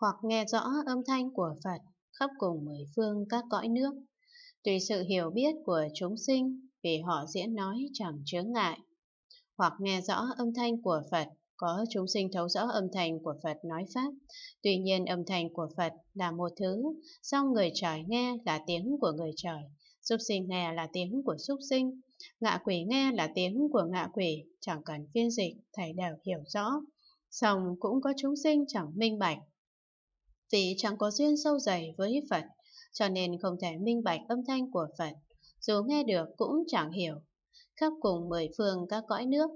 hoặc nghe rõ âm thanh của Phật khắp cùng mười phương các cõi nước. Tùy sự hiểu biết của chúng sinh vì họ diễn nói chẳng chướng ngại. Hoặc nghe rõ âm thanh của Phật có chúng sinh thấu rõ âm thanh của Phật nói Pháp. Tuy nhiên âm thanh của Phật là một thứ, song người trời nghe là tiếng của người trời, súc sinh nghe là tiếng của súc sinh, ngạ quỷ nghe là tiếng của ngạ quỷ, chẳng cần phiên dịch, thầy đều hiểu rõ. Song cũng có chúng sinh chẳng minh bạch, vì chẳng có duyên sâu dày với Phật, cho nên không thể minh bạch âm thanh của Phật, dù nghe được cũng chẳng hiểu. Khắp cùng mười phương các cõi nước,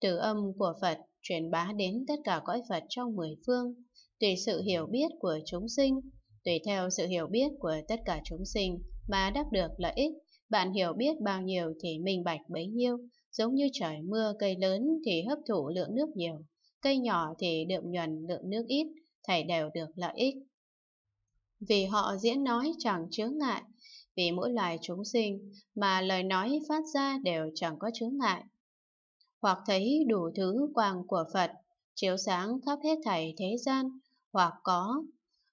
từ âm của Phật truyền bá đến tất cả cõi Phật trong mười phương, tùy sự hiểu biết của chúng sinh, tùy theo sự hiểu biết của tất cả chúng sinh mà đắc được lợi ích, bạn hiểu biết bao nhiêu thì minh bạch bấy nhiêu, giống như trời mưa cây lớn thì hấp thụ lượng nước nhiều, cây nhỏ thì đượm nhuần lượng nước ít, thầy đều được lợi ích. Vì họ diễn nói chẳng chướng ngại, vì mỗi loài chúng sinh mà lời nói phát ra đều chẳng có chướng ngại. Hoặc thấy đủ thứ quang của Phật, chiếu sáng khắp hết thảy thế gian, hoặc có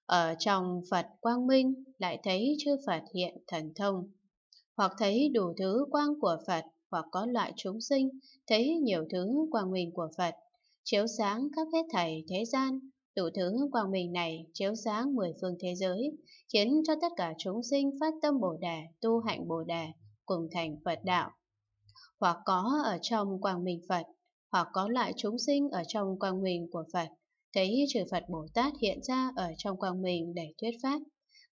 ở trong Phật quang minh lại thấy chư Phật hiện thần thông, hoặc thấy đủ thứ quang của Phật, hoặc có loại chúng sinh thấy nhiều thứ quang minh của Phật, chiếu sáng khắp hết thảy thế gian, Đủ thứ quang minh này chiếu sáng mười phương thế giới, khiến cho tất cả chúng sinh phát tâm Bồ đề, tu hạnh Bồ đề, cùng thành Phật Đạo. Hoặc có ở trong quang minh Phật, hoặc có lại chúng sinh ở trong quang minh của Phật, thấy chư Phật Bồ Tát hiện ra ở trong quang minh để thuyết pháp,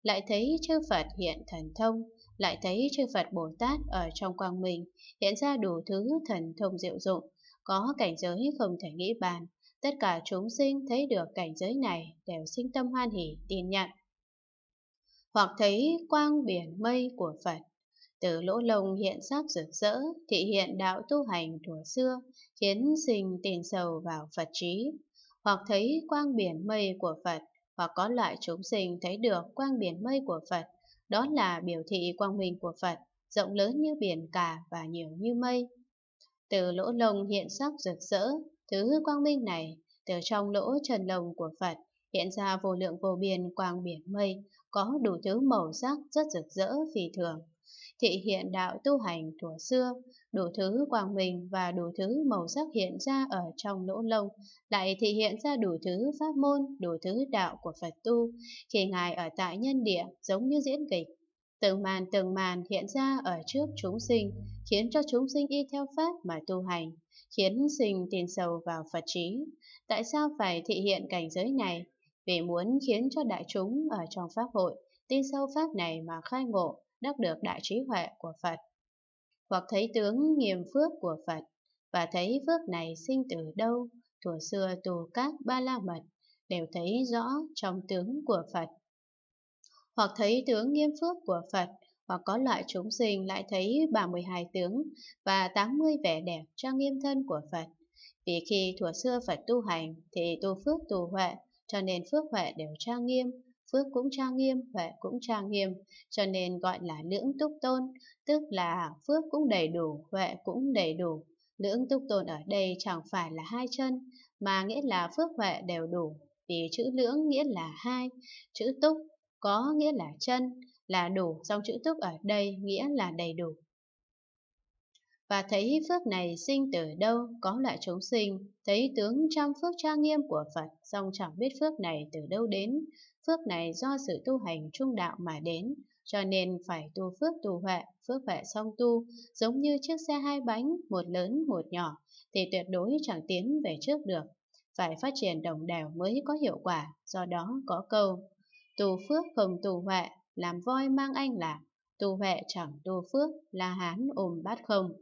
lại thấy chư Phật hiện thần thông, lại thấy chư Phật Bồ Tát ở trong quang minh hiện ra đủ thứ thần thông diệu dụng, có cảnh giới không thể nghĩ bàn, Tất cả chúng sinh thấy được cảnh giới này đều sinh tâm hoan hỷ tin nhận. Hoặc thấy quang biển mây của Phật, từ lỗ lồng hiện sắc rực rỡ, thị hiện đạo tu hành thuở xưa, khiến sinh tiền sầu vào Phật trí. Hoặc thấy quang biển mây của Phật, hoặc có loại chúng sinh thấy được quang biển mây của Phật, đó là biểu thị quang minh của Phật, rộng lớn như biển cả và nhiều như mây. Từ lỗ lồng hiện sắc rực rỡ, Thứ quang minh này, từ trong lỗ trần lồng của Phật, hiện ra vô lượng vô biên quang biển mây, có đủ thứ màu sắc rất rực rỡ phi thường. Thị hiện đạo tu hành thuở xưa, đủ thứ quang minh và đủ thứ màu sắc hiện ra ở trong lỗ lông, lại thị hiện ra đủ thứ pháp môn, đủ thứ đạo của Phật tu, khi Ngài ở tại nhân địa giống như diễn kịch. Từng màn từng màn hiện ra ở trước chúng sinh, khiến cho chúng sinh y theo Pháp mà tu hành khiến sinh tiền sâu vào Phật trí. Tại sao phải thị hiện cảnh giới này? Vì muốn khiến cho đại chúng ở trong Pháp hội tin sâu Pháp này mà khai ngộ, đắc được đại trí huệ của Phật. Hoặc thấy tướng nghiêm phước của Phật, và thấy phước này sinh từ đâu, thuở xưa tù các ba la mật, đều thấy rõ trong tướng của Phật. Hoặc thấy tướng nghiêm phước của Phật, hoặc có loại chúng sinh lại thấy 32 tướng và 80 vẻ đẹp trang nghiêm thân của Phật. Vì khi thuở xưa Phật tu hành thì tu phước tu huệ, cho nên phước huệ đều trang nghiêm, phước cũng trang nghiêm, huệ cũng trang nghiêm, cho nên gọi là lưỡng túc tôn, tức là phước cũng đầy đủ, huệ cũng đầy đủ. Lưỡng túc tôn ở đây chẳng phải là hai chân, mà nghĩa là phước huệ đều đủ, vì chữ lưỡng nghĩa là hai, chữ túc có nghĩa là chân, là đủ, dòng chữ túc ở đây nghĩa là đầy đủ. Và thấy phước này sinh từ đâu, có lại chúng sinh, thấy tướng trong phước trang nghiêm của Phật, song chẳng biết phước này từ đâu đến, phước này do sự tu hành trung đạo mà đến, cho nên phải tu phước tu huệ, phước huệ song tu, giống như chiếc xe hai bánh, một lớn một nhỏ, thì tuyệt đối chẳng tiến về trước được, phải phát triển đồng đều mới có hiệu quả, do đó có câu, tu phước không tu huệ, làm voi mang anh là tu huệ chẳng tu phước, là hán ôm bát không.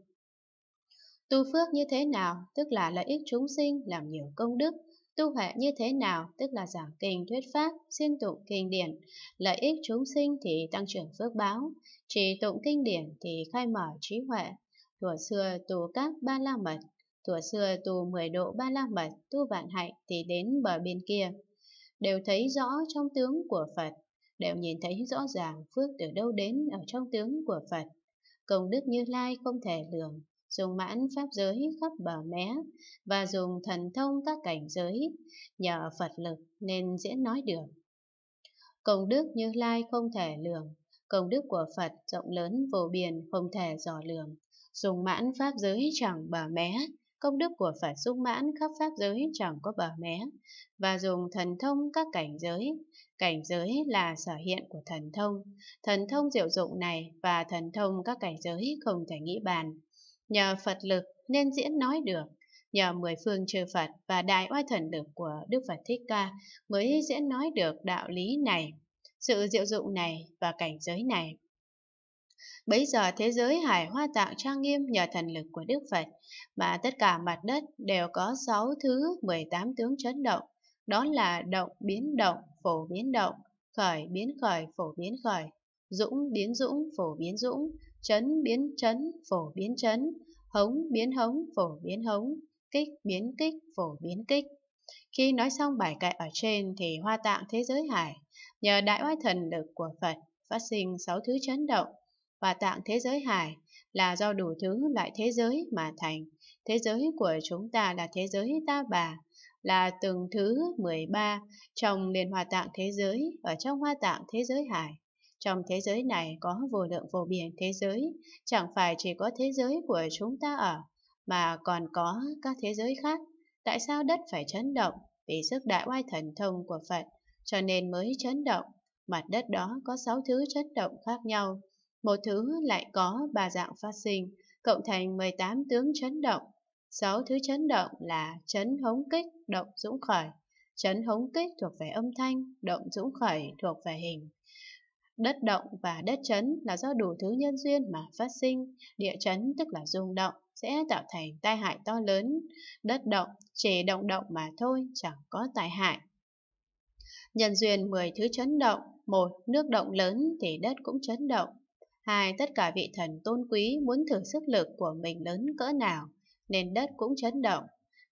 Tu phước như thế nào, tức là lợi ích chúng sinh, làm nhiều công đức. Tu huệ như thế nào, tức là giảng kinh thuyết pháp, xuyên tụng kinh điển. Lợi ích chúng sinh thì tăng trưởng phước báo, chỉ tụng kinh điển thì khai mở trí huệ. Thuở xưa tu các ba la mật, thuở xưa tu mười độ ba la mật, tu vạn hạnh thì đến bờ bên kia. Đều thấy rõ trong tướng của Phật đều nhìn thấy rõ ràng phước từ đâu đến ở trong tướng của Phật. Công đức Như Lai không thể lường, dùng mãn pháp giới khắp bờ mé và dùng thần thông các cảnh giới, nhờ Phật lực nên dễ nói được. Công đức Như Lai không thể lường, công đức của Phật rộng lớn vô biên không thể dò lường, dùng mãn pháp giới chẳng bờ mé công đức của Phật sung mãn khắp pháp giới chẳng có bờ mé, và dùng thần thông các cảnh giới. Cảnh giới là sở hiện của thần thông. Thần thông diệu dụng này và thần thông các cảnh giới không thể nghĩ bàn. Nhờ Phật lực nên diễn nói được, nhờ mười phương chư Phật và đại oai thần lực của Đức Phật Thích Ca mới diễn nói được đạo lý này. Sự diệu dụng này và cảnh giới này Bấy giờ thế giới hải hoa tạng trang nghiêm nhờ thần lực của Đức Phật, mà tất cả mặt đất đều có 6 thứ 18 tướng chấn động, đó là động biến động, phổ biến động, khởi biến khởi, phổ biến khởi, dũng biến dũng, phổ biến dũng, chấn biến chấn, phổ biến chấn, hống biến hống, phổ biến hống, kích biến kích, phổ biến kích. Khi nói xong bài kệ ở trên thì hoa tạng thế giới hải, nhờ đại oai thần lực của Phật phát sinh sáu thứ chấn động, và tạng thế giới hải là do đủ thứ loại thế giới mà thành. Thế giới của chúng ta là thế giới ta bà, là từng thứ 13 trong liên hoa tạng thế giới ở trong hoa tạng thế giới hải. Trong thế giới này có vô lượng vô biên thế giới, chẳng phải chỉ có thế giới của chúng ta ở, mà còn có các thế giới khác. Tại sao đất phải chấn động? Vì sức đại oai thần thông của Phật, cho nên mới chấn động. Mặt đất đó có sáu thứ chấn động khác nhau, một thứ lại có ba dạng phát sinh, cộng thành 18 tướng chấn động. sáu thứ chấn động là chấn hống kích, động dũng khởi. Chấn hống kích thuộc về âm thanh, động dũng khởi thuộc về hình. Đất động và đất chấn là do đủ thứ nhân duyên mà phát sinh, địa chấn tức là rung động sẽ tạo thành tai hại to lớn. Đất động chỉ động động mà thôi, chẳng có tai hại. Nhân duyên 10 thứ chấn động, một Nước động lớn thì đất cũng chấn động. Hai, tất cả vị thần tôn quý muốn thử sức lực của mình lớn cỡ nào, nên đất cũng chấn động.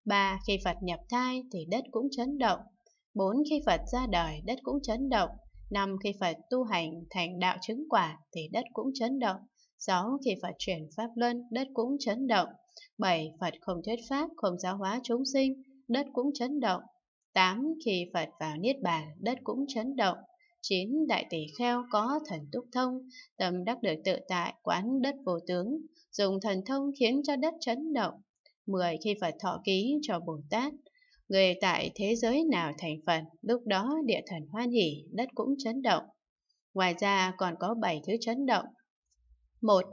Ba, khi Phật nhập thai thì đất cũng chấn động. Bốn, khi Phật ra đời, đất cũng chấn động. Năm, khi Phật tu hành thành đạo chứng quả thì đất cũng chấn động. Sáu, khi Phật chuyển pháp luân, đất cũng chấn động. Bảy, Phật không thuyết pháp, không giáo hóa chúng sinh, đất cũng chấn động. Tám, khi Phật vào Niết Bàn, đất cũng chấn động. 9. Đại tỷ kheo có thần túc thông, tâm đắc được tự tại, quán đất vô tướng, dùng thần thông khiến cho đất chấn động. 10. Khi Phật thọ ký cho Bồ Tát, người tại thế giới nào thành Phật, lúc đó địa thần hoan hỷ, đất cũng chấn động. Ngoài ra còn có 7 thứ chấn động. 1.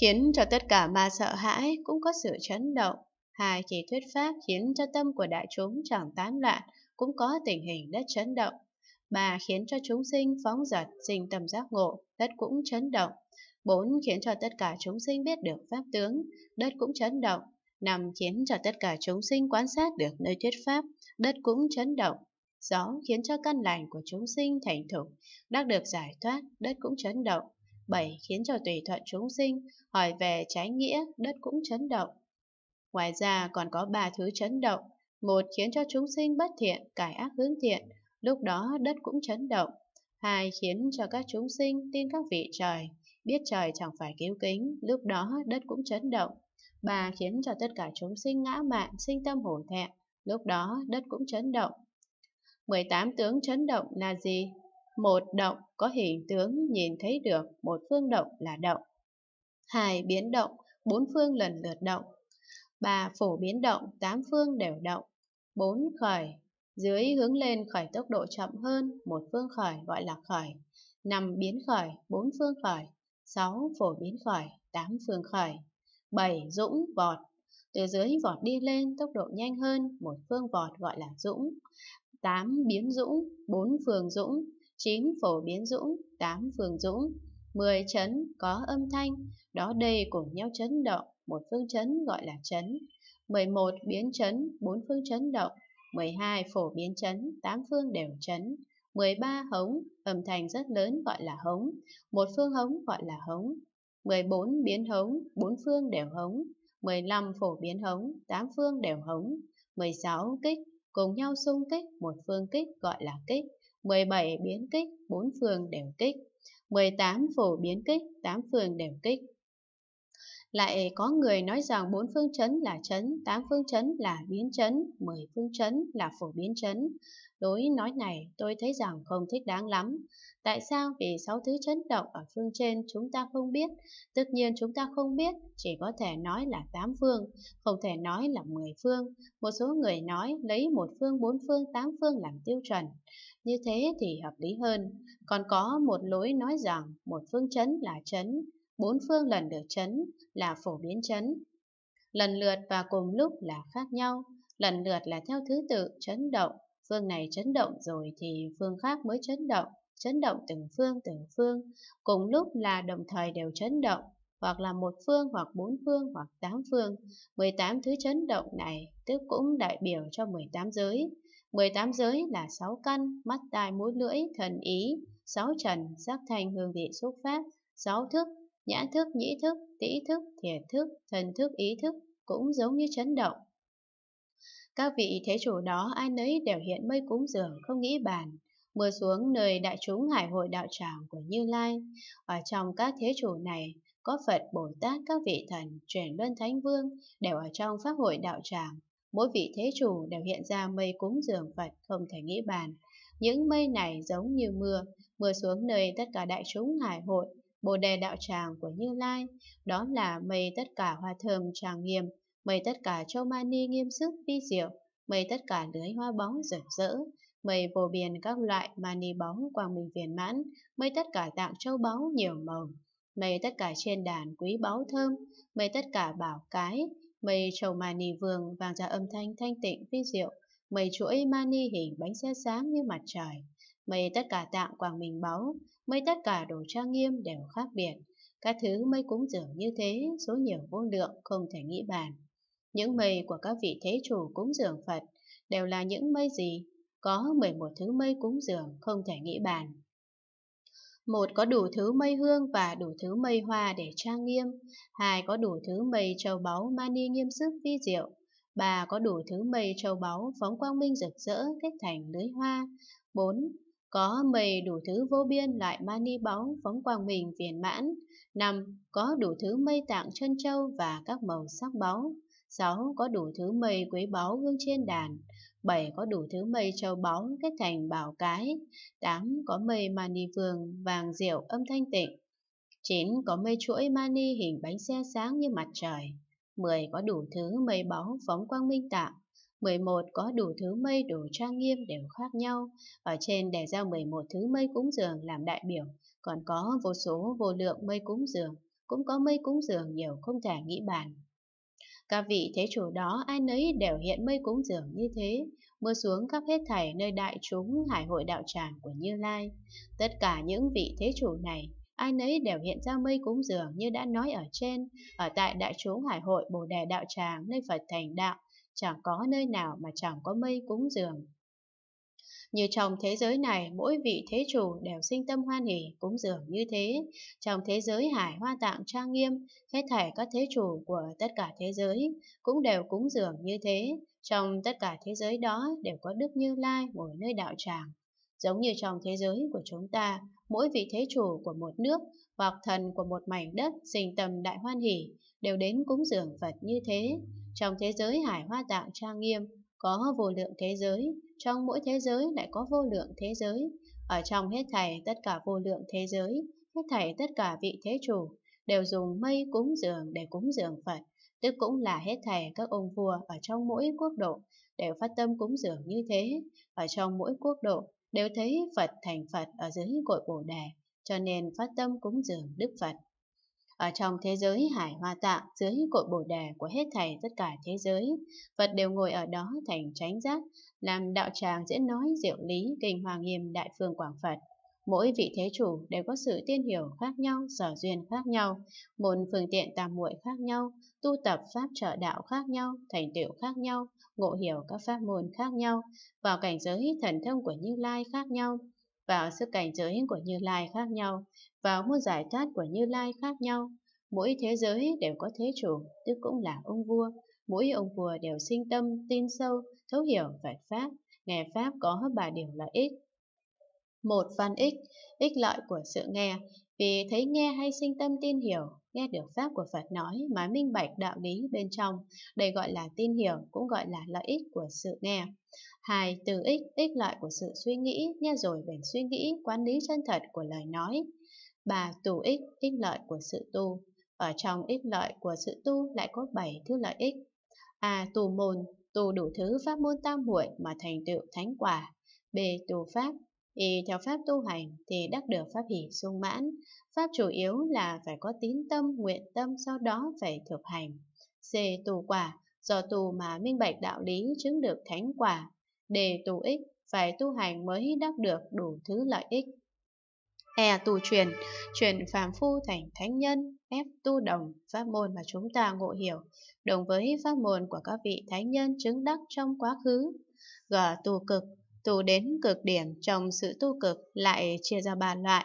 Khiến cho tất cả ma sợ hãi cũng có sự chấn động. 2. Khi thuyết pháp khiến cho tâm của đại chúng chẳng tán loạn, cũng có tình hình đất chấn động mà khiến cho chúng sinh phóng dật, sinh tầm giác ngộ, đất cũng chấn động. bốn Khiến cho tất cả chúng sinh biết được pháp tướng, đất cũng chấn động. năm Khiến cho tất cả chúng sinh quan sát được nơi thuyết pháp, đất cũng chấn động. Gió khiến cho căn lành của chúng sinh thành thục, đắc được giải thoát, đất cũng chấn động. bảy Khiến cho tùy thuận chúng sinh, hỏi về trái nghĩa, đất cũng chấn động. Ngoài ra còn có ba thứ chấn động. một Khiến cho chúng sinh bất thiện, cải ác hướng thiện. Lúc đó đất cũng chấn động, hai khiến cho các chúng sinh tin các vị trời, biết trời chẳng phải cứu kính, lúc đó đất cũng chấn động. Ba khiến cho tất cả chúng sinh ngã mạn, sinh tâm hổ thẹn, lúc đó đất cũng chấn động. 18 tướng chấn động là gì? Một động có hình tướng nhìn thấy được, một phương động là động. Hai biến động, bốn phương lần lượt động. Ba phổ biến động, tám phương đều động. Bốn khởi, dưới hướng lên khởi tốc độ chậm hơn, một phương khởi gọi là khởi, năm biến khởi, bốn phương khởi, sáu phổ biến khởi, tám phương khởi, bảy dũng vọt. Từ dưới vọt đi lên tốc độ nhanh hơn, một phương vọt gọi là dũng, tám biến dũng, bốn phương dũng, chín phổ biến dũng, tám phương dũng, mười chấn có âm thanh, đó đây cùng nhau chấn động, một phương chấn gọi là chấn, mười một biến chấn, bốn phương chấn động, 12 phổ biến chấn, tám phương đều chấn, 13 hống, âm thanh rất lớn gọi là hống, một phương hống gọi là hống, 14 biến hống, bốn phương đều hống, 15 phổ biến hống, tám phương đều hống, 16 kích, cùng nhau xung kích, một phương kích gọi là kích, 17 biến kích, bốn phương đều kích, 18 phổ biến kích, tám phương đều kích, lại có người nói rằng bốn phương chấn là chấn, tám phương chấn là biến chấn, mười phương chấn là phổ biến chấn. Đối nói này tôi thấy rằng không thích đáng lắm. Tại sao vì sáu thứ chấn động ở phương trên chúng ta không biết? Tất nhiên chúng ta không biết, chỉ có thể nói là tám phương, không thể nói là mười phương. Một số người nói lấy một phương, bốn phương, tám phương làm tiêu chuẩn. Như thế thì hợp lý hơn. Còn có một lối nói rằng một phương chấn là chấn, bốn phương lần được chấn là phổ biến chấn, lần lượt và cùng lúc là khác nhau, lần lượt là theo thứ tự chấn động, phương này chấn động rồi thì phương khác mới chấn động, chấn động từng phương từng phương, cùng lúc là đồng thời đều chấn động, hoặc là một phương hoặc bốn phương hoặc tám phương, 18 thứ chấn động này tức cũng đại biểu cho 18 giới. 18 giới là 6 căn, mắt tai mũi lưỡi, thần ý, 6 trần, giác thanh hương vị xúc pháp, 6 thức, Nhãn thức, nhĩ thức, tỷ thức, thiệt thức, thần thức, ý thức cũng giống như chấn động. Các vị thế chủ đó ai nấy đều hiện mây cúng dường không nghĩ bàn, mưa xuống nơi đại chúng hải hội đạo tràng của Như Lai. Ở trong các thế chủ này, có Phật, Bồ Tát, các vị thần, truyền luân thánh vương đều ở trong pháp hội đạo tràng. Mỗi vị thế chủ đều hiện ra mây cúng dường Phật không thể nghĩ bàn. Những mây này giống như mưa, mưa xuống nơi tất cả đại chúng hải hội Bồ đề đạo tràng của Như Lai, đó là mây tất cả hoa thơm tràng nghiêm, mây tất cả châu mani nghiêm sức vi diệu, mây tất cả lưới hoa bóng rực rỡ, mây vô biển các loại mani bóng quang minh viền mãn, mây tất cả tạng châu báu nhiều màu, mây tất cả trên đàn quý báu thơm, mây tất cả bảo cái, mây châu mani vương vàng ra âm thanh thanh tịnh vi diệu, mây chuỗi mani hình bánh xe sáng như mặt trời. Mây tất cả tạng quảng mình báu, mây tất cả đồ trang nghiêm đều khác biệt. Các thứ mây cúng dường như thế, số nhiều vô lượng không thể nghĩ bàn. Những mây của các vị thế chủ cúng dường Phật đều là những mây gì? Có 11 thứ mây cúng dường không thể nghĩ bàn. Một có đủ thứ mây hương và đủ thứ mây hoa để trang nghiêm. Hai có đủ thứ mây châu báu mani nghiêm sức vi diệu. Ba có đủ thứ mây châu báu phóng quang minh rực rỡ kết thành lưới hoa. Bốn có mây đủ thứ vô biên lại mani báu phóng quang mình viền mãn. năm Có đủ thứ mây tạng chân châu và các màu sắc báu. sáu Có đủ thứ mây quý báu gương trên đàn. bảy Có đủ thứ mây châu báu kết thành bảo cái. tám Có mây mani vương vàng diệu âm thanh tịnh. chín Có mây chuỗi mani hình bánh xe sáng như mặt trời. mười Có đủ thứ mây báu phóng quang minh tạng. 11 có đủ thứ mây đủ trang nghiêm đều khác nhau, ở trên đề ra 11 thứ mây cúng dường làm đại biểu, còn có vô số vô lượng mây cúng dường, cũng có mây cúng dường nhiều không thể nghĩ bàn. Các vị thế chủ đó ai nấy đều hiện mây cúng dường như thế, mưa xuống khắp hết thảy nơi đại chúng hải hội đạo tràng của Như Lai. Tất cả những vị thế chủ này, ai nấy đều hiện ra mây cúng dường như đã nói ở trên, ở tại đại chúng hải hội Bồ Đề đạo tràng nơi Phật thành đạo chẳng có nơi nào mà chẳng có mây cúng dường. Như trong thế giới này, mỗi vị thế chủ đều sinh tâm hoan hỷ, cúng dường như thế. Trong thế giới hải hoa tạng trang nghiêm, hết thảy các thế chủ của tất cả thế giới cũng đều cúng dường như thế. Trong tất cả thế giới đó đều có Đức Như Lai ngồi nơi đạo tràng. Giống như trong thế giới của chúng ta, mỗi vị thế chủ của một nước hoặc thần của một mảnh đất sinh tâm đại hoan hỷ đều đến cúng dường Phật như thế. Trong thế giới hải hoa đạo trang nghiêm, có vô lượng thế giới, trong mỗi thế giới lại có vô lượng thế giới. Ở trong hết thảy tất cả vô lượng thế giới, hết thảy tất cả vị thế chủ, đều dùng mây cúng dường để cúng dường Phật, tức cũng là hết thảy các ông vua ở trong mỗi quốc độ đều phát tâm cúng dường như thế, ở trong mỗi quốc độ đều thấy Phật thành Phật ở dưới cội Bồ đề, cho nên phát tâm cúng dường Đức Phật. Ở trong thế giới hải hoa tạng, dưới cội bồ đề của hết thảy tất cả thế giới, Phật đều ngồi ở đó thành tránh giác, làm đạo tràng diễn nói diệu lý kinh hoàng nghiêm đại phương quảng Phật. Mỗi vị thế chủ đều có sự tiên hiểu khác nhau, sở duyên khác nhau, môn phương tiện tam muội khác nhau, tu tập pháp trợ đạo khác nhau, thành tựu khác nhau, ngộ hiểu các pháp môn khác nhau, vào cảnh giới thần thông của Như Lai khác nhau vào sức cảnh giới của Như Lai khác nhau, vào môn giải thoát của Như Lai khác nhau. Mỗi thế giới đều có thế chủ, tức cũng là ông vua. Mỗi ông vua đều sinh tâm, tin sâu, thấu hiểu Phật Pháp, nghe Pháp có ba điều lợi ích. Một văn ích, ích lợi của sự nghe, vì thấy nghe hay sinh tâm tin hiểu, Nghe được Pháp của Phật nói mà minh bạch đạo lý bên trong, đây gọi là tin hiểu, cũng gọi là lợi ích của sự nghe. Hai, từ ích, ích lợi của sự suy nghĩ, nghe rồi bền suy nghĩ, quán lý chân thật của lời nói. Ba, tù ích, ích lợi của sự tu. Ở trong ích lợi của sự tu lại có bảy thứ lợi ích. A. À, tù môn, tù đủ thứ pháp môn tam muội mà thành tựu thánh quả. B. Tù pháp, Y theo pháp tu hành thì đắc được pháp hỷ sung mãn. Pháp chủ yếu là phải có tín tâm, nguyện tâm, sau đó phải thực hành. C. Tù quả, do tù mà minh bạch đạo lý chứng được thánh quả. D. Tù ích, phải tu hành mới đắc được đủ thứ lợi ích. E. Tù truyền, truyền phàm phu thành thánh nhân. F. Tu đồng, pháp môn mà chúng ta ngộ hiểu, đồng với pháp môn của các vị thánh nhân chứng đắc trong quá khứ. G. Tù cực, tu đến cực điểm trong sự tu cực lại chia ra ba loại.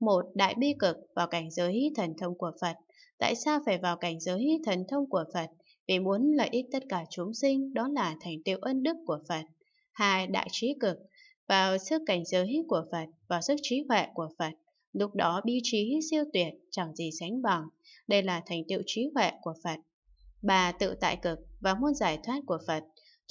Một, đại bi cực vào cảnh giới thần thông của Phật. Tại sao phải vào cảnh giới thần thông của Phật? Vì muốn lợi ích tất cả chúng sinh, đó là thành tiêu ân đức của Phật. Hai, đại trí cực, vào sức cảnh giới của Phật, vào sức trí huệ của Phật. Lúc đó bi trí siêu tuyệt, chẳng gì sánh bằng. Đây là thành tựu trí huệ của Phật. Ba, tự tại cực và môn giải thoát của Phật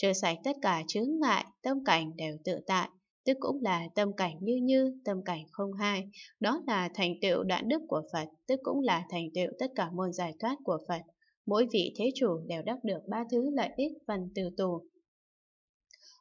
trở sạch tất cả chướng ngại, tâm cảnh đều tự tại, tức cũng là tâm cảnh như như, tâm cảnh không hai. Đó là thành tựu đoạn đức của Phật, tức cũng là thành tựu tất cả môn giải thoát của Phật. Mỗi vị thế chủ đều đắc được ba thứ lợi ích phần từ tù.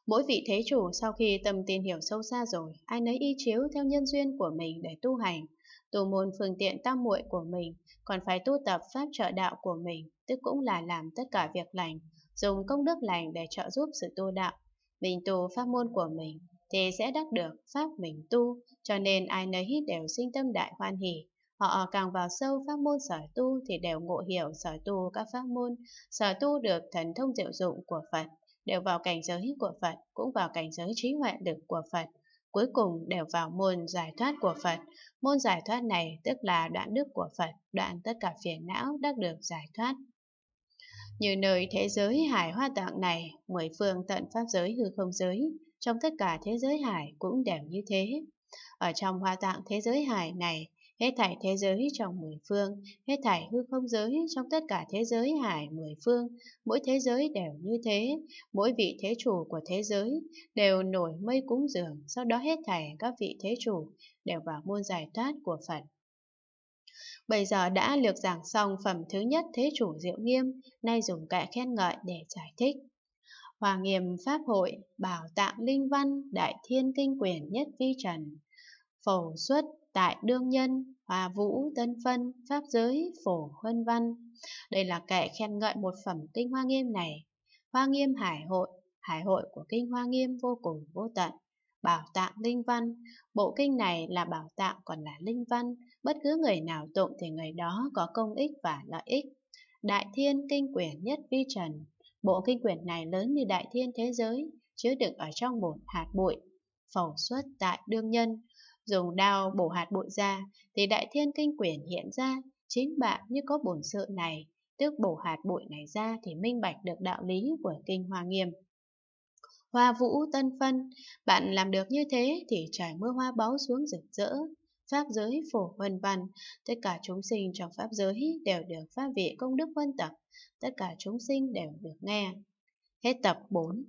Mỗi vị thế chủ sau khi tâm tin hiểu sâu xa rồi, ai nấy y chiếu theo nhân duyên của mình để tu hành, tu môn phương tiện tam muội của mình, còn phải tu tập pháp trợ đạo của mình, tức cũng là làm tất cả việc lành, dùng công đức lành để trợ giúp sự tu đạo. Mình tu pháp môn của mình thì sẽ đắc được pháp mình tu, cho nên ai nấy đều sinh tâm đại hoan hỷ. Họ càng vào sâu pháp môn sở tu thì đều ngộ hiểu sở tu các pháp môn, sở tu được thần thông diệu dụng của Phật, đều vào cảnh giới của Phật, cũng vào cảnh giới trí huệ lực của Phật. Cuối cùng đều vào môn giải thoát của Phật. Môn giải thoát này tức là đoạn đức của Phật, đoạn tất cả phiền não đắc được giải thoát. Như nơi thế giới hải hoa tạng này, mười phương tận pháp giới hư không giới, trong tất cả thế giới hải cũng đều như thế. Ở trong hoa tạng thế giới hải này, hết thảy thế giới trong mười phương, hết thảy hư không giới trong tất cả thế giới hải mười phương, mỗi thế giới đều như thế, mỗi vị thế chủ của thế giới đều nổi mây cúng dường, sau đó hết thảy các vị thế chủ đều vào môn giải thoát của Phật. Bây giờ đã lược giảng xong phẩm thứ nhất thế chủ diệu nghiêm, nay dùng kệ khen ngợi để giải thích. Hòa nghiêm pháp hội, bảo tạng linh văn, đại thiên kinh quyển nhất vi trần. Phổ xuất tại đương nhân, hòa vũ tân phân, pháp giới, phổ huân văn. Đây là kệ khen ngợi một phẩm kinh hoa nghiêm này. Hoa nghiêm hải hội, hải hội của kinh hoa nghiêm vô cùng vô tận. Bảo tạng linh văn, bộ kinh này là bảo tạng còn là linh văn, bất cứ người nào tụng thì người đó có công ích và lợi ích. Đại thiên kinh quyển nhất vi trần, bộ kinh quyển này lớn như đại thiên thế giới, chứa đựng ở trong một hạt bụi, phẩu xuất tại đương nhân. Dùng đao bổ hạt bụi ra thì đại thiên kinh quyển hiện ra, chính bạn như có bổn sự này, tức bổ hạt bụi này ra thì minh bạch được đạo lý của kinh hoa nghiêm. Hoa vũ tân phân, bạn làm được như thế thì trải mưa hoa báu xuống rực rỡ, Pháp giới phổ vân văn, tất cả chúng sinh trong Pháp giới đều được Pháp vị công đức huân tập, tất cả chúng sinh đều được nghe. Hết tập 4